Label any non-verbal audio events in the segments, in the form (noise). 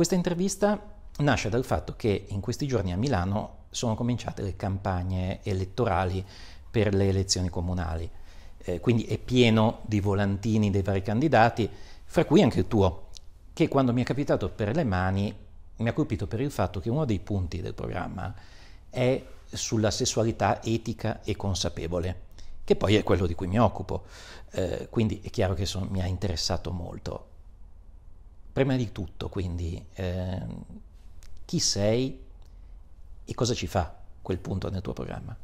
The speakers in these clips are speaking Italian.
Questa intervista nasce dal fatto che in questi giorni a Milano sono cominciate le campagne elettorali per le elezioni comunali, eh, quindi è pieno di volantini dei vari candidati, fra cui anche il tuo, che quando mi è capitato per le mani mi ha colpito per il fatto che uno dei punti del programma è sulla sessualità etica e consapevole, che poi è quello di cui mi occupo, eh, quindi è chiaro che so, mi ha interessato molto. Prima di tutto, quindi, eh, chi sei e cosa ci fa quel punto nel tuo programma?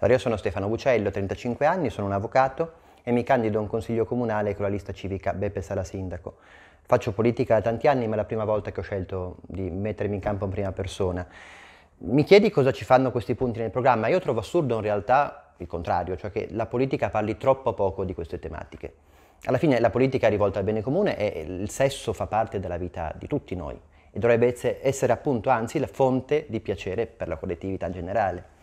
Allora, io sono Stefano Bucello, 35 anni, sono un avvocato e mi candido a un consiglio comunale con la lista civica Beppe Sala Sindaco. Faccio politica da tanti anni, ma è la prima volta che ho scelto di mettermi in campo in prima persona. Mi chiedi cosa ci fanno questi punti nel programma? Io trovo assurdo in realtà il contrario, cioè che la politica parli troppo poco di queste tematiche alla fine la politica è rivolta al bene comune e il sesso fa parte della vita di tutti noi e dovrebbe essere appunto anzi la fonte di piacere per la collettività generale.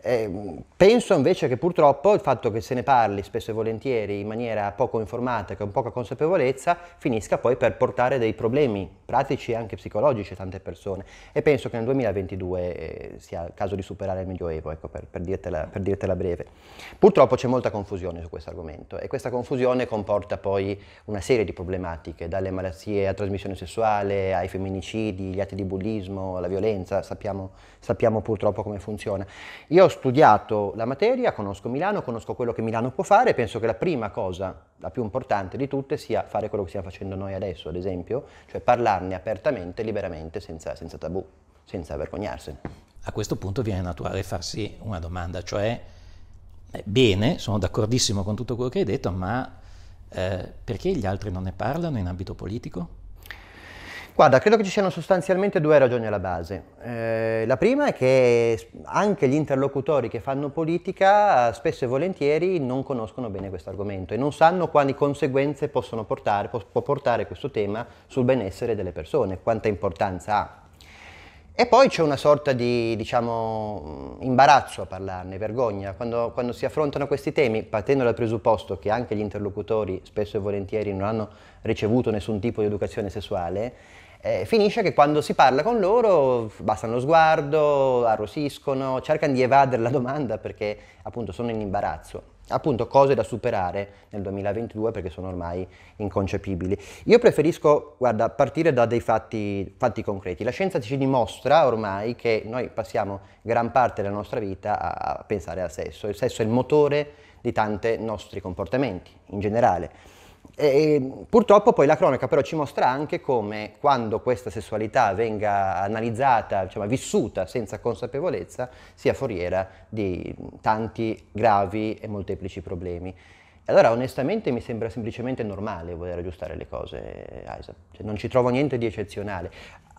Eh, penso invece che purtroppo il fatto che se ne parli spesso e volentieri in maniera poco informata, con poca consapevolezza, finisca poi per portare dei problemi pratici e anche psicologici a tante persone. E penso che nel 2022 eh, sia il caso di superare il Medioevo, ecco, per, per, dirtela, per dirtela breve. Purtroppo c'è molta confusione su questo argomento e questa confusione comporta poi una serie di problematiche, dalle malattie a trasmissione sessuale, ai femminicidi, gli atti di bullismo, alla violenza, sappiamo, sappiamo purtroppo come funziona. Io ho studiato la materia, conosco Milano, conosco quello che Milano può fare, penso che la prima cosa, la più importante di tutte, sia fare quello che stiamo facendo noi adesso, ad esempio, cioè parlarne apertamente, liberamente, senza, senza tabù, senza vergognarsene. A questo punto viene naturale farsi una domanda, cioè, eh, bene, sono d'accordissimo con tutto quello che hai detto, ma eh, perché gli altri non ne parlano in ambito politico? Guarda, credo che ci siano sostanzialmente due ragioni alla base. Eh, la prima è che anche gli interlocutori che fanno politica spesso e volentieri non conoscono bene questo argomento e non sanno quali conseguenze possono portare, può portare questo tema sul benessere delle persone, quanta importanza ha. E poi c'è una sorta di, diciamo, imbarazzo a parlarne, vergogna, quando, quando si affrontano questi temi, partendo dal presupposto che anche gli interlocutori spesso e volentieri non hanno ricevuto nessun tipo di educazione sessuale, eh, finisce che quando si parla con loro bastano lo sguardo, arrossiscono, cercano di evadere la domanda perché appunto sono in imbarazzo. Appunto cose da superare nel 2022 perché sono ormai inconcepibili. Io preferisco, guarda, partire da dei fatti, fatti concreti. La scienza ci dimostra ormai che noi passiamo gran parte della nostra vita a pensare al sesso. Il sesso è il motore di tanti nostri comportamenti in generale. E ehm, purtroppo poi la cronaca però ci mostra anche come quando questa sessualità venga analizzata, diciamo, vissuta senza consapevolezza, sia foriera di tanti gravi e molteplici problemi. Allora onestamente mi sembra semplicemente normale voler aggiustare le cose, Isaac, cioè, non ci trovo niente di eccezionale.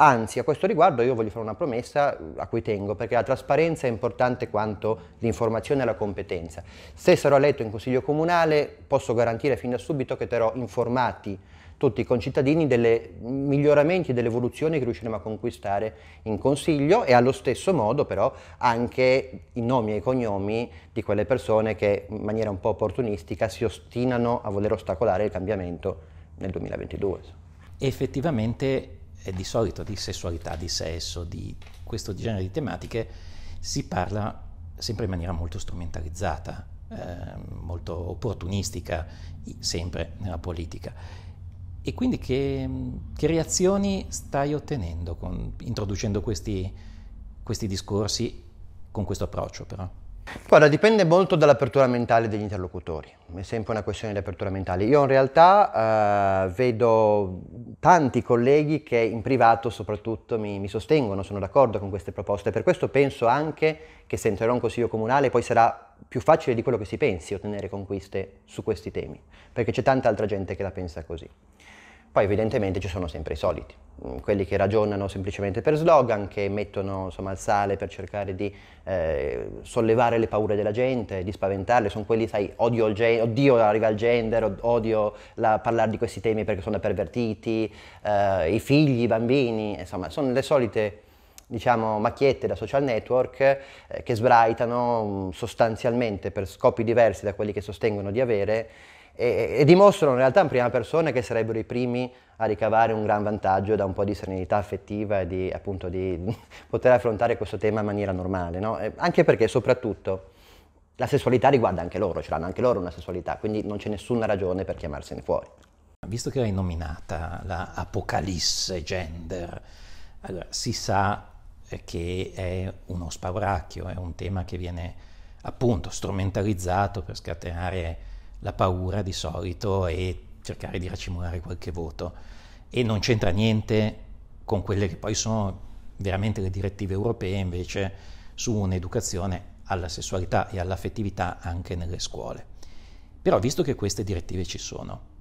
Anzi, a questo riguardo io voglio fare una promessa a cui tengo, perché la trasparenza è importante quanto l'informazione e la competenza. Se sarò eletto in Consiglio Comunale posso garantire fin da subito che terrò informati tutti i concittadini dei miglioramenti e delle evoluzioni che riusciremo a conquistare in Consiglio e allo stesso modo però anche i nomi e i cognomi di quelle persone che in maniera un po' opportunistica si ostinano a voler ostacolare il cambiamento nel 2022. Effettivamente di solito di sessualità, di sesso, di questo genere di tematiche si parla sempre in maniera molto strumentalizzata, eh, molto opportunistica, sempre nella politica. E quindi che, che reazioni stai ottenendo con, introducendo questi, questi discorsi con questo approccio però? Guarda, dipende molto dall'apertura mentale degli interlocutori, è sempre una questione di apertura mentale. Io in realtà eh, vedo tanti colleghi che in privato soprattutto mi, mi sostengono, sono d'accordo con queste proposte, per questo penso anche che se entrerò in consiglio comunale poi sarà più facile di quello che si pensi ottenere conquiste su questi temi, perché c'è tanta altra gente che la pensa così. Poi evidentemente ci sono sempre i soliti, mm, quelli che ragionano semplicemente per slogan, che mettono insomma, il sale per cercare di eh, sollevare le paure della gente, di spaventarle, sono quelli, sai, odio, il gen- oddio arriva il gender, odio la- parlare di questi temi perché sono pervertiti, eh, i figli, i bambini, insomma, sono le solite diciamo, macchiette da social network eh, che sbraitano mm, sostanzialmente per scopi diversi da quelli che sostengono di avere e, e, dimostrano in realtà in prima persona che sarebbero i primi a ricavare un gran vantaggio da un po' di serenità affettiva e di, appunto, di (laughs) poter affrontare questo tema in maniera normale, no? anche perché soprattutto la sessualità riguarda anche loro, ce l'hanno anche loro una sessualità, quindi non c'è nessuna ragione per chiamarsene fuori. Visto che l'hai nominata la apocalisse gender, allora, si sa eh, che è uno spauracchio, è un tema che viene appunto strumentalizzato per scatenare la paura di solito e cercare di racimolare qualche voto e non c'entra niente con quelle che poi sono veramente le direttive europee invece su un'educazione alla sessualità e all'affettività anche nelle scuole. Però visto che queste direttive ci sono,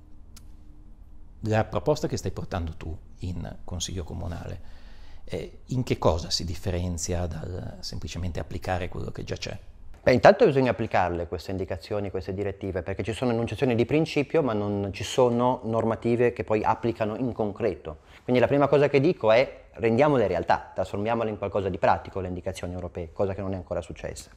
la proposta che stai portando tu in Consiglio Comunale, eh, in che cosa si differenzia dal semplicemente applicare quello che già c'è? Beh, intanto bisogna applicarle queste indicazioni, queste direttive, perché ci sono enunciazioni di principio, ma non ci sono normative che poi applicano in concreto. Quindi la prima cosa che dico è rendiamole realtà, trasformiamole in qualcosa di pratico le indicazioni europee, cosa che non è ancora successa.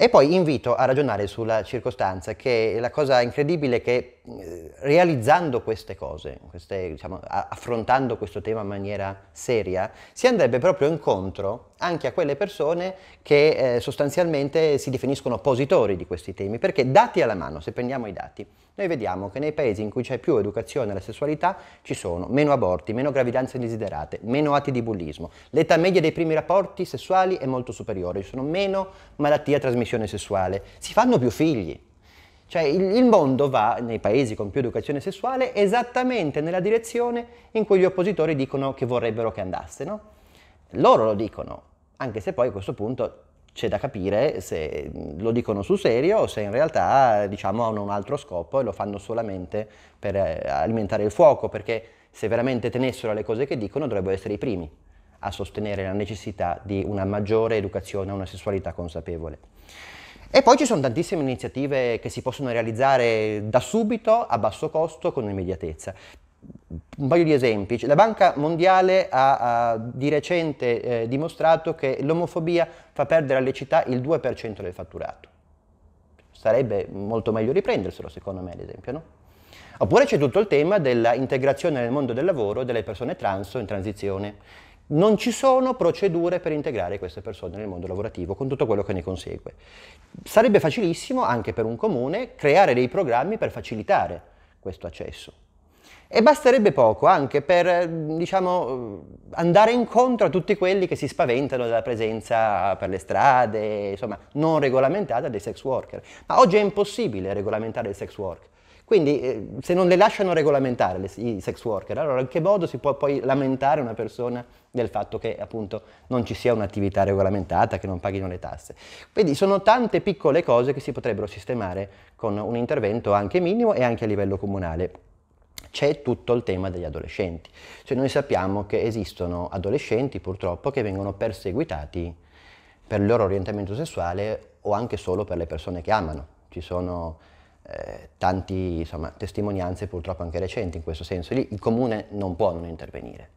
E poi invito a ragionare sulla circostanza che la cosa incredibile è che eh, realizzando queste cose, queste, diciamo, affrontando questo tema in maniera seria, si andrebbe proprio incontro anche a quelle persone che eh, sostanzialmente si definiscono oppositori di questi temi, perché dati alla mano, se prendiamo i dati, noi vediamo che nei paesi in cui c'è più educazione alla sessualità ci sono meno aborti, meno gravidanze indesiderate, meno atti di bullismo, l'età media dei primi rapporti sessuali è molto superiore, ci sono meno malattie a trasmissione sessuale, si fanno più figli cioè il, il mondo va, nei paesi con più educazione sessuale, esattamente nella direzione in cui gli oppositori dicono che vorrebbero che andasse, no? Loro lo dicono, anche se poi a questo punto c'è da capire se lo dicono sul serio o se in realtà diciamo, hanno un altro scopo e lo fanno solamente per eh, alimentare il fuoco, perché se veramente tenessero alle cose che dicono dovrebbero essere i primi a sostenere la necessità di una maggiore educazione a una sessualità consapevole. E poi ci sono tantissime iniziative che si possono realizzare da subito, a basso costo, con immediatezza. Un paio di esempi. La Banca Mondiale ha, ha di recente eh, dimostrato che l'omofobia fa perdere alle città il 2% del fatturato. Sarebbe molto meglio riprenderselo, secondo me, ad esempio, no? Oppure c'è tutto il tema dell'integrazione nel mondo del lavoro delle persone trans o in transizione. Non ci sono procedure per integrare queste persone nel mondo lavorativo con tutto quello che ne consegue. Sarebbe facilissimo anche per un comune creare dei programmi per facilitare questo accesso. E basterebbe poco anche per, diciamo, andare incontro a tutti quelli che si spaventano della presenza per le strade, insomma, non regolamentata dei sex worker. Ma oggi è impossibile regolamentare il sex worker. Quindi eh, se non le lasciano regolamentare le, i sex worker, allora in che modo si può poi lamentare una persona del fatto che appunto non ci sia un'attività regolamentata, che non paghino le tasse? Quindi sono tante piccole cose che si potrebbero sistemare con un intervento anche minimo e anche a livello comunale c'è tutto il tema degli adolescenti. Cioè noi sappiamo che esistono adolescenti purtroppo che vengono perseguitati per il loro orientamento sessuale o anche solo per le persone che amano. Ci sono eh, tanti insomma, testimonianze purtroppo anche recenti in questo senso. Lì il comune non può non intervenire.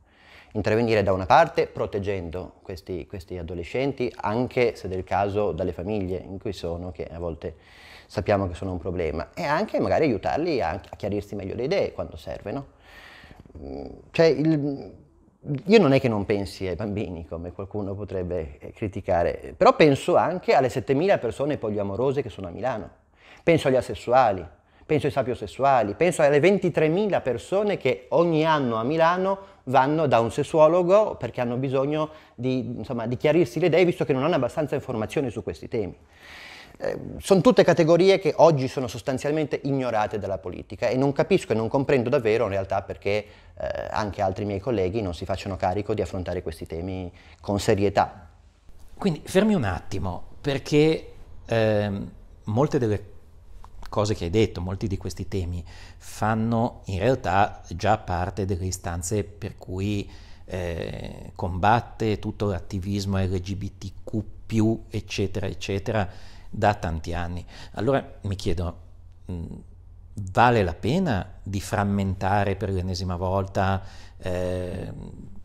Intervenire da una parte proteggendo questi, questi adolescenti, anche se del caso dalle famiglie in cui sono, che a volte sappiamo che sono un problema, e anche magari aiutarli a, a chiarirsi meglio le idee quando serve. No? Mm, cioè, il, io non è che non pensi ai bambini, come qualcuno potrebbe eh, criticare, però penso anche alle 7.000 persone poliamorose che sono a Milano penso agli asessuali, penso ai sapiosessuali, penso alle 23.000 persone che ogni anno a Milano vanno da un sessuologo perché hanno bisogno di, insomma, di chiarirsi le idee visto che non hanno abbastanza informazioni su questi temi. Eh, sono tutte categorie che oggi sono sostanzialmente ignorate dalla politica e non capisco e non comprendo davvero in realtà perché eh, anche altri miei colleghi non si facciano carico di affrontare questi temi con serietà. Quindi fermi un attimo perché ehm, molte delle cose che hai detto, molti di questi temi fanno in realtà già parte delle istanze per cui eh, combatte tutto l'attivismo LGBTQ, eccetera, eccetera, da tanti anni. Allora mi chiedo, mh, mm, vale la pena di frammentare per l'ennesima volta eh,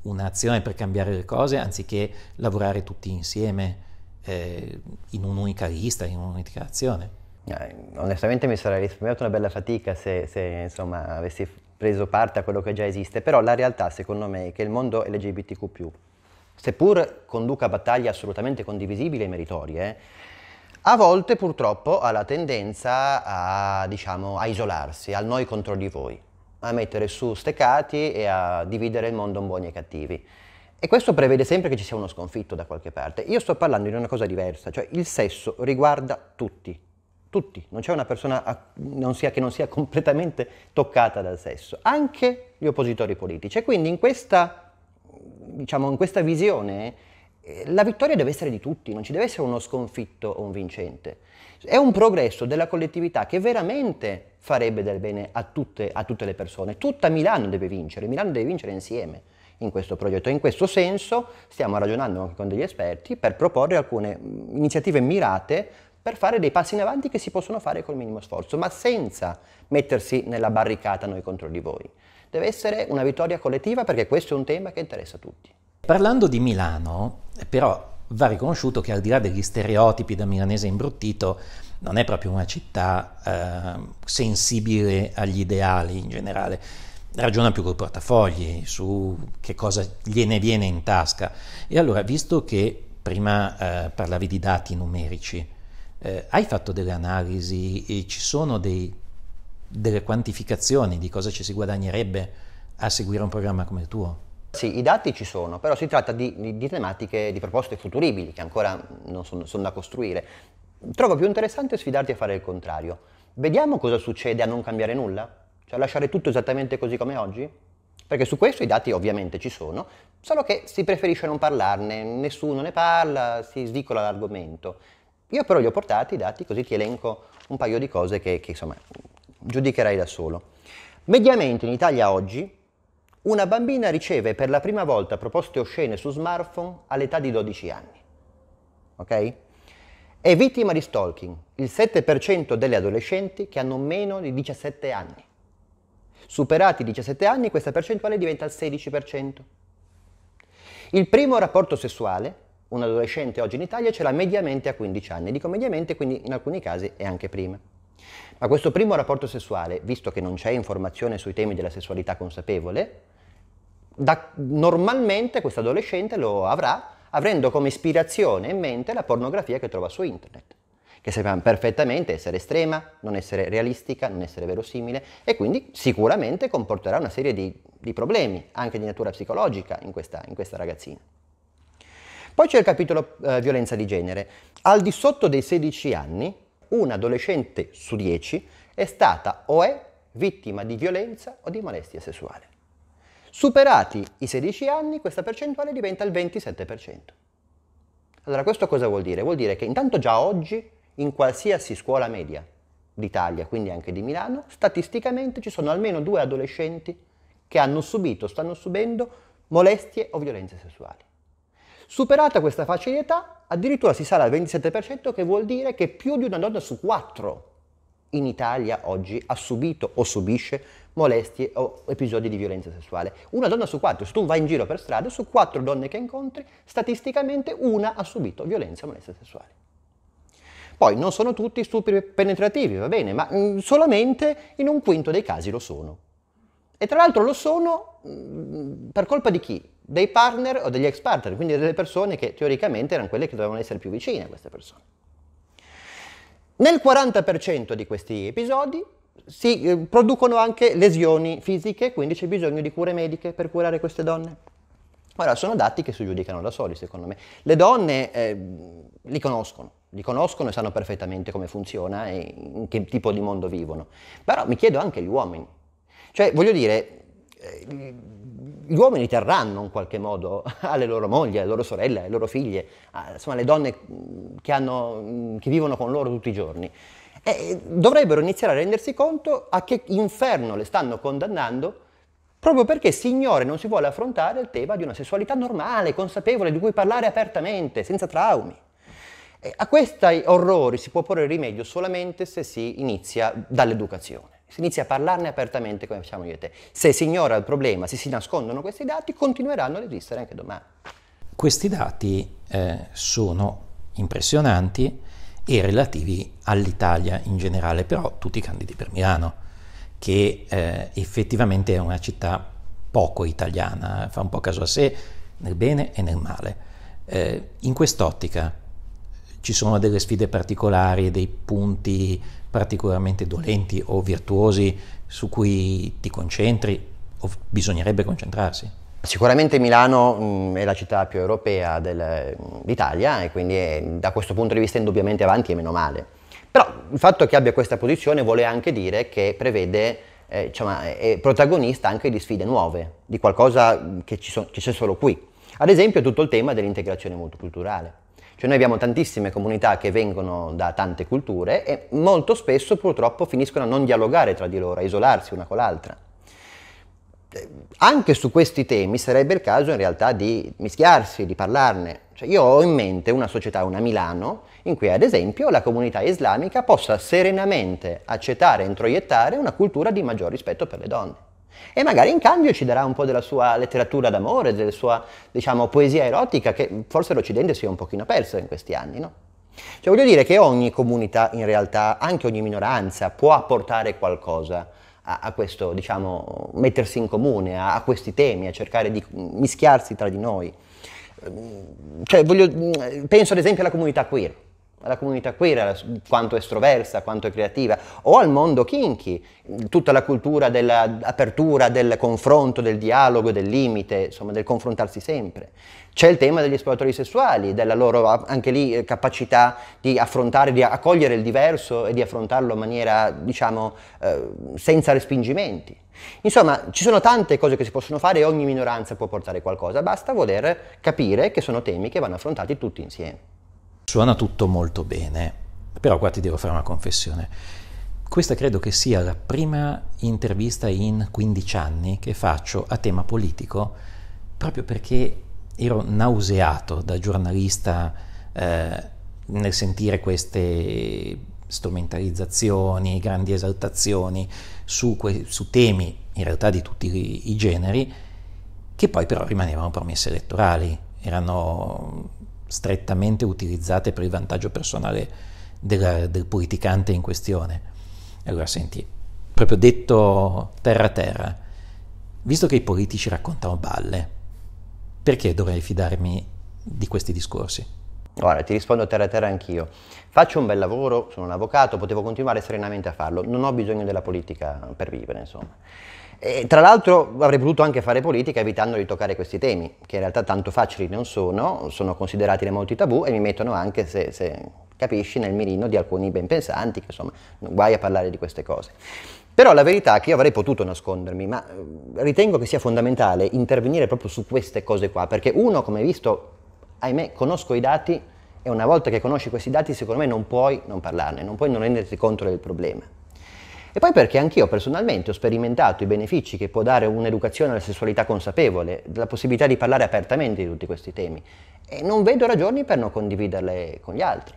un'azione per cambiare le cose anziché lavorare tutti insieme eh, in un'unica lista, in un'unica azione? Eh, onestamente mi sarei risparmiato una bella fatica se, se insomma, avessi preso parte a quello che già esiste, però la realtà secondo me è che il mondo LGBTQ, seppur conduca battaglie assolutamente condivisibili e meritorie, a volte purtroppo ha la tendenza a, diciamo, a isolarsi, al noi contro di voi, a mettere su steccati e a dividere il mondo in buoni e cattivi. E questo prevede sempre che ci sia uno sconfitto da qualche parte. Io sto parlando di una cosa diversa, cioè il sesso riguarda tutti, tutti, non c'è una persona a, non sia, che non sia (laughs) completamente toccata dal sesso, anche gli oppositori politici. E quindi in questa, diciamo, in questa visione eh, la vittoria deve essere di tutti, non ci deve essere uno sconfitto o un vincente. È un progresso della collettività che veramente farebbe del bene a tutte, a tutte le persone. Tutta Milano deve vincere, Milano deve vincere insieme in questo progetto. In questo senso stiamo ragionando anche con degli esperti per proporre alcune iniziative mirate per fare dei passi in avanti che si possono fare col minimo sforzo, ma senza mettersi nella barricata noi contro di voi. Deve essere una vittoria collettiva perché questo è un tema che interessa a tutti. Parlando di Milano, però va riconosciuto che al di là degli stereotipi da milanese imbruttito, non è proprio una città eh, sensibile agli ideali in generale. Ragiona più col portafogli, su che cosa gliene viene in tasca. E allora, visto che prima eh, parlavi di dati numerici, eh, hai fatto delle analisi, e ci sono dei, delle quantificazioni di cosa ci si guadagnerebbe a seguire un programma come il tuo? Sì, i dati ci sono, però si tratta di, di, di tematiche, di proposte futuribili che ancora non sono, sono da costruire. Trovo più interessante sfidarti a fare il contrario. Vediamo cosa succede a non cambiare nulla? Cioè a lasciare tutto esattamente così come oggi? Perché su questo i dati ovviamente ci sono, solo che si preferisce non parlarne, nessuno ne parla, si svicola l'argomento. Io però li ho portati i dati così ti elenco un paio di cose che, che insomma giudicherai da solo. Mediamente in Italia oggi una bambina riceve per la prima volta proposte oscene su smartphone all'età di 12 anni. Ok? È vittima di stalking il 7% delle adolescenti che hanno meno di 17 anni. Superati i 17 anni questa percentuale diventa il 16%. Il primo rapporto sessuale un adolescente oggi in Italia ce l'ha mediamente a 15 anni, dico mediamente quindi in alcuni casi è anche prima. Ma questo primo rapporto sessuale, visto che non c'è informazione sui temi della sessualità consapevole, da, normalmente questo adolescente lo avrà avendo come ispirazione in mente la pornografia che trova su internet, che sappiamo perfettamente essere estrema, non essere realistica, non essere verosimile e quindi sicuramente comporterà una serie di, di problemi, anche di natura psicologica, in questa, in questa ragazzina. Poi c'è il capitolo eh, violenza di genere. Al di sotto dei 16 anni, un adolescente su 10 è stata o è vittima di violenza o di molestia sessuale. Superati i 16 anni, questa percentuale diventa il 27%. Allora, questo cosa vuol dire? Vuol dire che intanto già oggi, in qualsiasi scuola media d'Italia, quindi anche di Milano, statisticamente ci sono almeno due adolescenti che hanno subito, stanno subendo molestie o violenze sessuali. Superata questa fascia di età, addirittura si sale al 27%, che vuol dire che più di una donna su quattro in Italia oggi ha subito o subisce molestie o episodi di violenza sessuale. Una donna su quattro, se tu vai in giro per strada, su quattro donne che incontri, statisticamente una ha subito violenza o molestie sessuali. Poi non sono tutti stupri penetrativi, va bene, ma mh, mm, solamente in un quinto dei casi lo sono. E tra l'altro lo sono mh, mm, per colpa di chi? dei partner o degli ex partner, quindi delle persone che teoricamente erano quelle che dovevano essere più vicine a queste persone. Nel 40% di questi episodi si eh, producono anche lesioni fisiche, quindi c'è bisogno di cure mediche per curare queste donne. Ora, sono dati che si giudicano da soli, secondo me. Le donne eh, li conoscono, li conoscono e sanno perfettamente come funziona e in che tipo di mondo vivono. Però mi chiedo anche gli uomini. Cioè, voglio dire, eh, gli uomini terranno in qualche modo (laughs) alle loro mogli, alle loro sorelle, alle loro figlie, ah, insomma alle donne mm, che, hanno, mm, che, vivono con loro tutti i giorni. E eh, dovrebbero iniziare a rendersi conto a che inferno le stanno condannando proprio perché si ignora non si vuole affrontare il tema di una sessualità normale, consapevole, di cui parlare apertamente, senza traumi. E a questi orrori si può porre rimedio solamente se si inizia dall'educazione si inizia a parlarne apertamente come facciamo io e te. Se si ignora il problema, se si nascondono questi dati, continueranno ad esistere anche domani. Questi dati eh, sono impressionanti e relativi all'Italia in generale, però tutti candidi per Milano, che eh, effettivamente è una città poco italiana, fa un po' caso a sé nel bene e nel male. Eh, in quest'ottica ci sono delle sfide particolari e dei punti particolarmente dolenti o virtuosi su cui ti concentri o bisognerebbe concentrarsi? Sicuramente Milano mh, mm, è la città più europea del, d'Italia e quindi è, da questo punto di vista indubbiamente avanti e meno male. Però il fatto che abbia questa posizione vuole anche dire che prevede, eh, diciamo, è protagonista anche di sfide nuove, di qualcosa che, so, che c'è solo qui. Ad esempio tutto il tema dell'integrazione multiculturale. Cioè noi abbiamo tantissime comunità che vengono da tante culture e molto spesso purtroppo finiscono a non dialogare tra di loro, a isolarsi una con l'altra. Anche su questi temi sarebbe il caso in realtà di mischiarsi, di parlarne. Cioè io ho in mente una società, una Milano, in cui ad esempio la comunità islamica possa serenamente accettare e introiettare una cultura di maggior rispetto per le donne. E magari in cambio ci darà un po' della sua letteratura d'amore, della sua, diciamo, poesia erotica, che forse l'Occidente si è un pochino perso in questi anni, no? Cioè voglio dire che ogni comunità, in realtà, anche ogni minoranza, può apportare qualcosa a, a questo, diciamo, mettersi in comune, a, a questi temi, a cercare di mischiarsi tra di noi. Ehm, cioè, voglio, penso ad esempio alla comunità queer alla comunità queer, quanto estroversa, quanto è creativa, o al mondo kinky, tutta la cultura dell'apertura, del confronto, del dialogo, del limite, insomma del confrontarsi sempre. C'è il tema degli esploratori sessuali, della loro anche lì eh, capacità di affrontare, di accogliere il diverso e di affrontarlo in maniera, diciamo, eh, senza respingimenti. Insomma, ci sono tante cose che si possono fare e ogni minoranza può portare qualcosa, basta voler capire che sono temi che vanno affrontati tutti insieme. Suona tutto molto bene, però qua ti devo fare una confessione. Questa credo che sia la prima intervista in 15 anni che faccio a tema politico, proprio perché ero nauseato da giornalista eh, nel sentire queste strumentalizzazioni, grandi esaltazioni su, su, temi in realtà di tutti i, i generi, che poi però rimanevano promesse elettorali, erano strettamente utilizzate per il vantaggio personale del, del politicante in questione. Allora senti, proprio detto terra a terra, visto che i politici raccontano balle, perché dovrei fidarmi di questi discorsi? Ora ti rispondo terra a terra anch'io. Faccio un bel lavoro, sono un avvocato, potevo continuare serenamente a farlo, non ho bisogno della politica per vivere, insomma. E, tra l'altro avrei potuto anche fare politica evitando di toccare questi temi, che in realtà tanto facili non sono, sono considerati da molti tabù e mi mettono anche, se, se capisci, nel mirino di alcuni ben pensanti, che insomma, guai a parlare di queste cose. Però la verità è che io avrei potuto nascondermi, ma eh, ritengo che sia fondamentale intervenire proprio su queste cose qua, perché uno, come hai visto, ahimè, conosco i dati e una volta che conosci questi dati, secondo me non puoi non parlarne, non puoi non renderti conto del problema. E poi perché anch'io personalmente ho sperimentato i benefici che può dare un'educazione alla sessualità consapevole, la possibilità di parlare apertamente di tutti questi temi e non vedo ragioni per non condividerle con gli altri.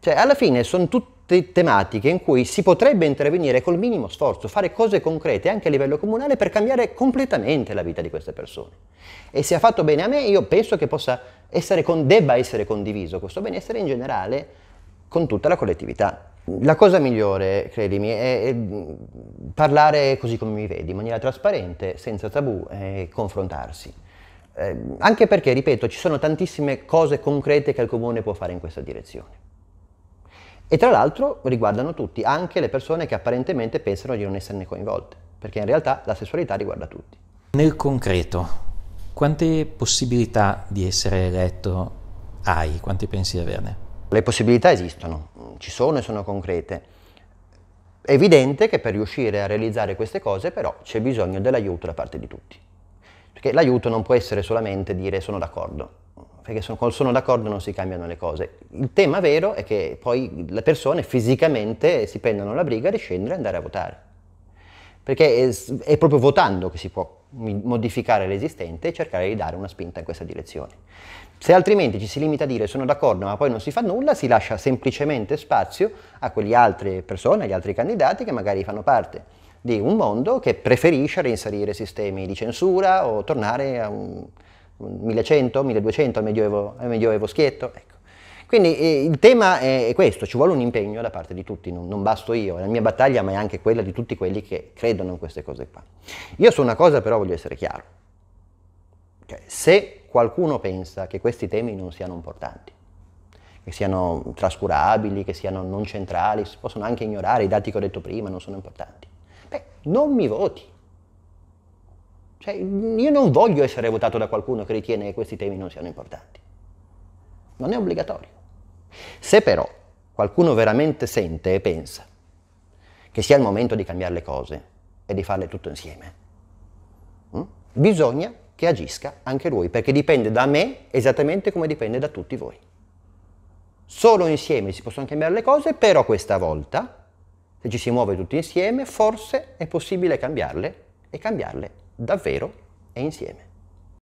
Cioè, alla fine sono tutti te- tematiche in cui si potrebbe intervenire col minimo sforzo, fare cose concrete anche a livello comunale per cambiare completamente la vita di queste persone. E se ha fatto bene a me, io penso che essere con- debba essere condiviso questo benessere in generale con tutta la collettività. La cosa migliore, credimi, è parlare così come mi vedi, in maniera trasparente, senza tabù, e confrontarsi. Eh, anche perché, ripeto, ci sono tantissime cose concrete che il comune può fare in questa direzione. E tra l'altro riguardano tutti, anche le persone che apparentemente pensano di non esserne coinvolte, perché in realtà la sessualità riguarda tutti. Nel concreto, quante possibilità di essere eletto hai? Quanti pensi di averne? Le possibilità esistono, ci sono e sono concrete. È evidente che per riuscire a realizzare queste cose però c'è bisogno dell'aiuto da parte di tutti, perché l'aiuto non può essere solamente dire sono d'accordo, perché sono, sono d'accordo non si cambiano le cose. Il tema vero è che poi le persone fisicamente si prendono la briga di scendere e andare a votare. Perché è, è proprio votando che si può modificare l'esistente e cercare di dare una spinta in questa direzione. Se altrimenti ci si limita a dire sono d'accordo ma poi non si fa nulla, si lascia semplicemente spazio a quelle altre persone, agli altri candidati che magari fanno parte di un mondo che preferisce reinserire sistemi di censura o tornare a un, 1100, 1200 al medioevo, al medioevo schietto. Ecco. Quindi eh, il tema è questo, ci vuole un impegno da parte di tutti, non, non, basto io, la mia battaglia ma è anche quella di tutti quelli che credono in queste cose qua. Io su una cosa però voglio essere chiaro, cioè, se qualcuno pensa che questi temi non siano importanti, che siano trascurabili, che siano non centrali, si possono anche ignorare, i dati che ho detto prima non sono importanti, beh, non mi voti. Cioè, io non voglio essere votato da qualcuno che ritiene che questi temi non siano importanti. Non è obbligatorio. Se però qualcuno veramente sente e pensa che sia il momento di cambiare le cose e di farle tutto insieme, hm, bisogna che agisca anche lui, perché dipende da me esattamente come dipende da tutti voi. Solo insieme si possono cambiare le cose, però questa volta, se ci si muove tutti insieme, forse è possibile cambiarle e cambiarle davvero e insieme.